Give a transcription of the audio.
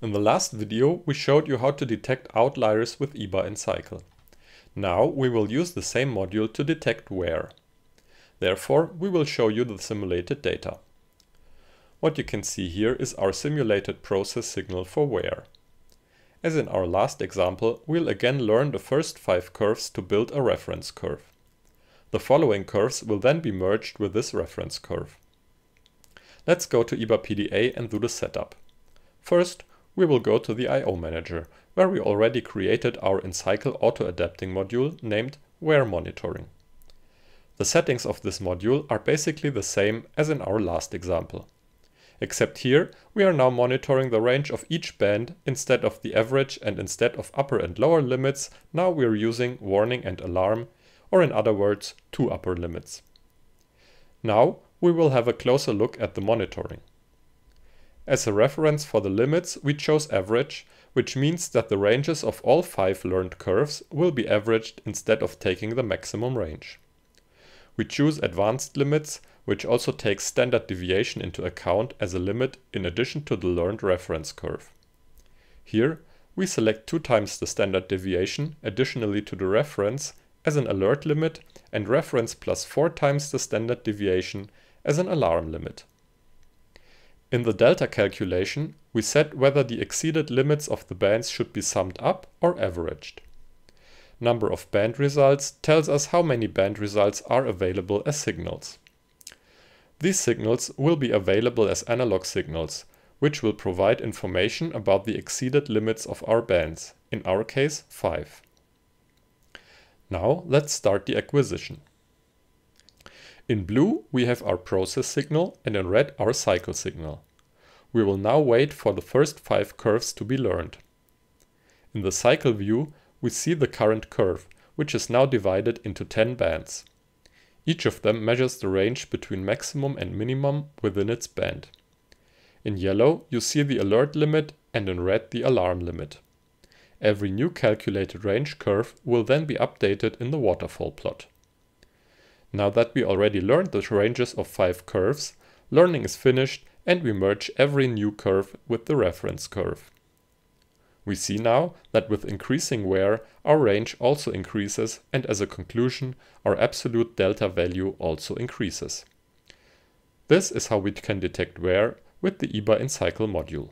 In the last video, we showed you how to detect outliers with EBA and Cycle. Now we will use the same module to detect wear. Therefore, we will show you the simulated data. What you can see here is our simulated process signal for wear. As in our last example, we'll again learn the first five curves to build a reference curve. The following curves will then be merged with this reference curve. Let's go to EBA PDA and do the setup. First, we will go to the I.O. manager, where we already created our in-cycle auto-adapting module named Wear Monitoring. The settings of this module are basically the same as in our last example. Except here, we are now monitoring the range of each band instead of the average and instead of upper and lower limits, now we are using warning and alarm, or in other words, two upper limits. Now, we will have a closer look at the monitoring. As a reference for the limits, we chose average, which means that the ranges of all five learned curves will be averaged instead of taking the maximum range. We choose advanced limits, which also takes standard deviation into account as a limit in addition to the learned reference curve. Here, we select two times the standard deviation additionally to the reference as an alert limit and reference plus four times the standard deviation as an alarm limit. In the delta calculation, we set whether the exceeded limits of the bands should be summed up or averaged. Number of band results tells us how many band results are available as signals. These signals will be available as analog signals, which will provide information about the exceeded limits of our bands, in our case 5. Now let's start the acquisition. In blue, we have our process signal and in red, our cycle signal. We will now wait for the first five curves to be learned. In the cycle view, we see the current curve, which is now divided into 10 bands. Each of them measures the range between maximum and minimum within its band. In yellow, you see the alert limit and in red the alarm limit. Every new calculated range curve will then be updated in the waterfall plot. Now that we already learned the ranges of five curves, learning is finished and we merge every new curve with the reference curve. We see now that with increasing wear, our range also increases and as a conclusion, our absolute delta value also increases. This is how we can detect wear with the EBA in cycle module.